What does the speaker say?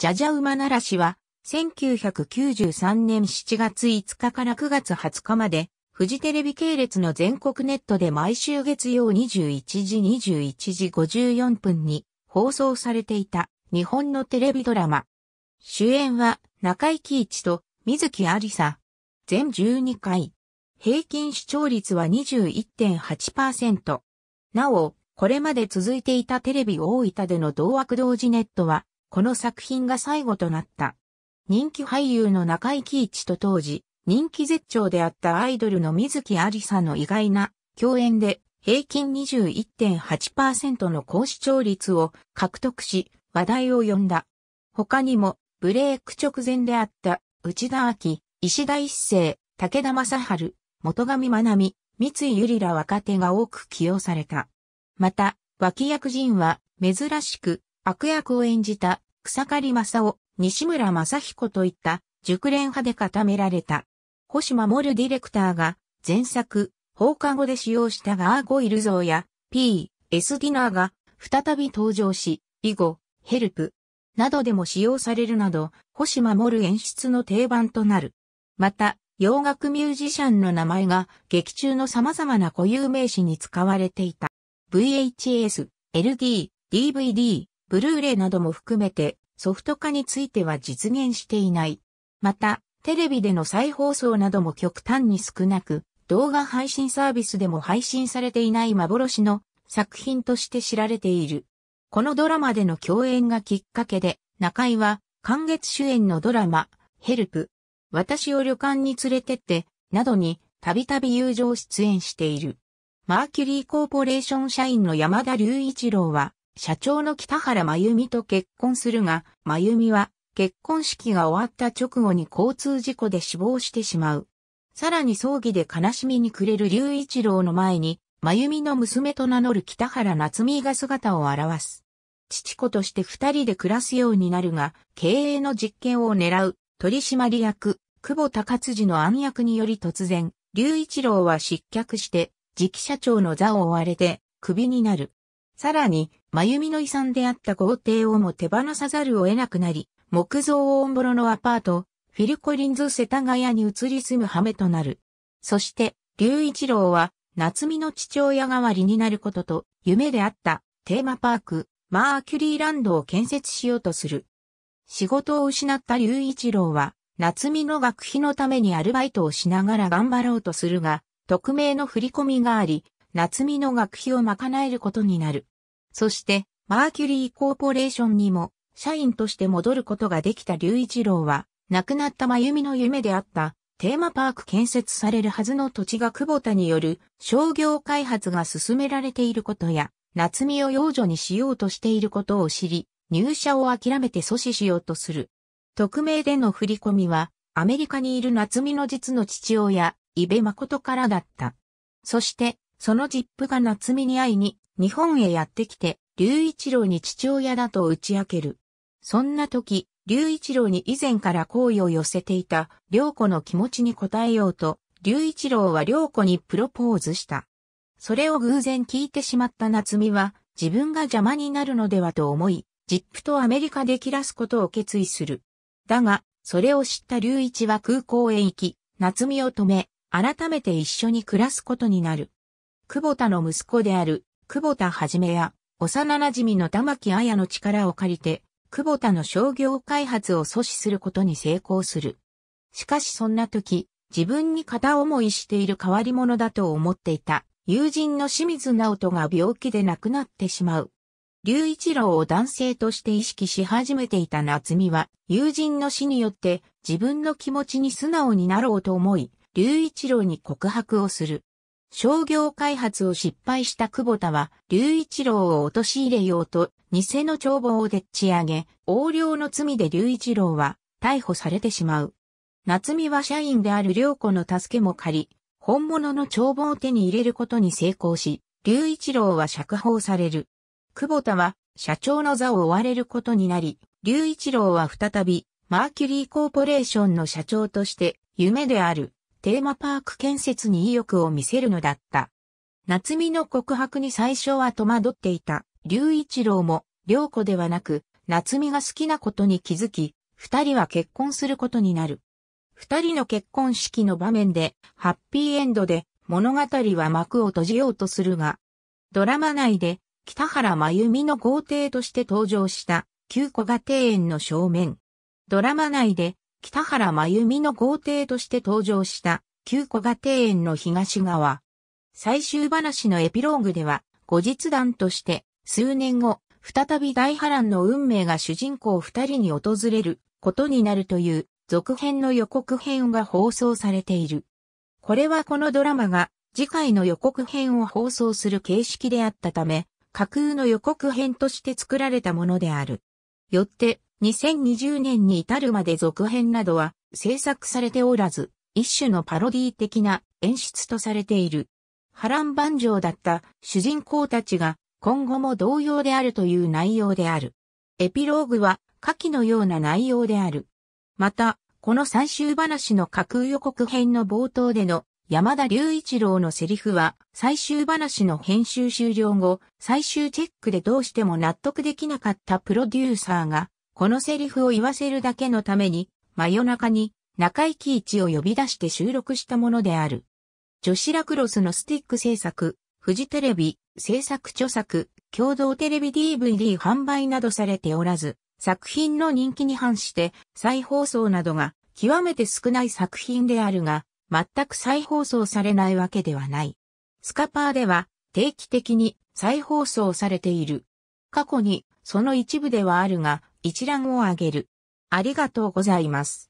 じゃじゃマならしは、1993年7月5日から9月20日まで、フジテレビ系列の全国ネットで毎週月曜21時21時54分に放送されていた日本のテレビドラマ。主演は中井貴一と水木ありさ。全12回。平均視聴率は21.8%。なお、これまで続いていたテレビ大分での同枠同時ネットはこの作品が最後となった。人気俳優の中井貴一と当時、人気絶頂であったアイドルの水木有沙の意外な共演で平均21.8%の高視聴率を獲得し話題を呼んだ。他にもブレイク直前であった内田明、石田一世、武田正春、元上真奈美、三井ゆりら若手が多く起用された。また、脇役人は珍しく悪役を演じた草刈正雄、西村正彦といった熟練派で固められた。星守ディレクターが前作、放課後で使用したガーゴイル像や P、S ディナーが再び登場し、以後、ヘルプなどでも使用されるなど、星守演出の定番となる。また、洋楽ミュージシャンの名前が劇中の様々な固有名詞に使われていた。VHS、LD、DVD、ブルーレイなども含めてソフト化については実現していない。また、テレビでの再放送なども極端に少なく、動画配信サービスでも配信されていない幻の作品として知られている。このドラマでの共演がきっかけで、中井は、完月主演のドラマ、ヘルプ、私を旅館に連れてって、などに、たびたび友情出演している。マーキュリーコーポレーション社員の山田隆一郎は、社長の北原真由美と結婚するが、真由美は結婚式が終わった直後に交通事故で死亡してしまう。さらに葬儀で悲しみに暮れる龍一郎の前に、真由美の娘と名乗る北原夏美が姿を現す。父子として二人で暮らすようになるが、経営の実験を狙う取締役、久保高辻の暗躍により突然、龍一郎は失脚して、次期社長の座を追われて、クビになる。さらに、真由美の遺産であった豪邸をも手放さざるを得なくなり、木造大室のアパート、フィルコリンズ世田谷に移り住む羽目となる。そして、龍一郎は、夏美の父親代わりになることと、夢であった、テーマパーク、マーキュリーランドを建設しようとする。仕事を失った龍一郎は、夏美の学費のためにアルバイトをしながら頑張ろうとするが、匿名の振り込みがあり、夏美の学費を賄えることになる。そして、マーキュリーコーポレーションにも、社員として戻ることができた隆一郎は、亡くなった真由美の夢であった、テーマパーク建設されるはずの土地が久保田による商業開発が進められていることや、夏美を養女にしようとしていることを知り、入社を諦めて阻止しようとする。匿名での振り込みは、アメリカにいる夏美の実の父親、伊部誠からだった。そして、そのジップが夏美に会いに、日本へやってきて、龍一郎に父親だと打ち明ける。そんな時、龍一郎に以前から好意を寄せていた、良子の気持ちに応えようと、龍一郎は良子にプロポーズした。それを偶然聞いてしまった夏美は、自分が邪魔になるのではと思い、ジップとアメリカで切らすことを決意する。だが、それを知った龍一は空港へ行き、夏美を止め、改めて一緒に暮らすことになる。久保田の息子である久保田はじめや、幼馴染の玉木綾の力を借りて、久保田の商業開発を阻止することに成功する。しかしそんな時、自分に片思いしている変わり者だと思っていた友人の清水直人が病気で亡くなってしまう。龍一郎を男性として意識し始めていた夏美は、友人の死によって自分の気持ちに素直になろうと思い、龍一郎に告白をする。商業開発を失敗した久保田は、龍一郎を陥れようと、偽の帳簿をでっち上げ、横領の罪で龍一郎は、逮捕されてしまう。夏美は社員である良子の助けも借り、本物の帳簿を手に入れることに成功し、龍一郎は釈放される。久保田は、社長の座を追われることになり、龍一郎は再び、マーキュリーコーポレーションの社長として、夢であるテーマパーク建設に意欲を見せるのだった。夏美の告白に最初は戸惑っていた、龍一郎も、良子ではなく、夏美が好きなことに気づき、二人は結婚することになる。二人の結婚式の場面で、ハッピーエンドで、物語は幕を閉じようとするが、ドラマ内で、北原真由美の豪邸として登場した、旧子が庭園の正面。ドラマ内で、北原真由美の豪邸として登場した旧古賀庭園の東側。最終話のエピローグでは、後日談として、数年後、再び大波乱の運命が主人公二人に訪れることになるという続編の予告編が放送されている。これはこのドラマが次回の予告編を放送する形式であったため、架空の予告編として作られたものである。よって、2020年に至るまで続編などは制作されておらず、一種のパロディ的な演出とされている。波乱万丈だった主人公たちが今後も同様であるという内容である。エピローグは下記のような内容である。また、この最終話の架空予告編の冒頭での山田隆一郎のセリフは最終話の編集終了後、最終チェックでどうしても納得できなかったプロデューサーがこのセリフを言わせるだけのために、真夜中に中井貴一を呼び出して収録したものである。女子ラクロスのスティック制作、フジテレビ、制作著作、共同テレビ DVD 販売などされておらず、作品の人気に反して再放送などが極めて少ない作品であるが、全く再放送されないわけではない。スカパーでは定期的に再放送されている。過去にその一部ではあるが、一覧を挙げる。ありがとうございます。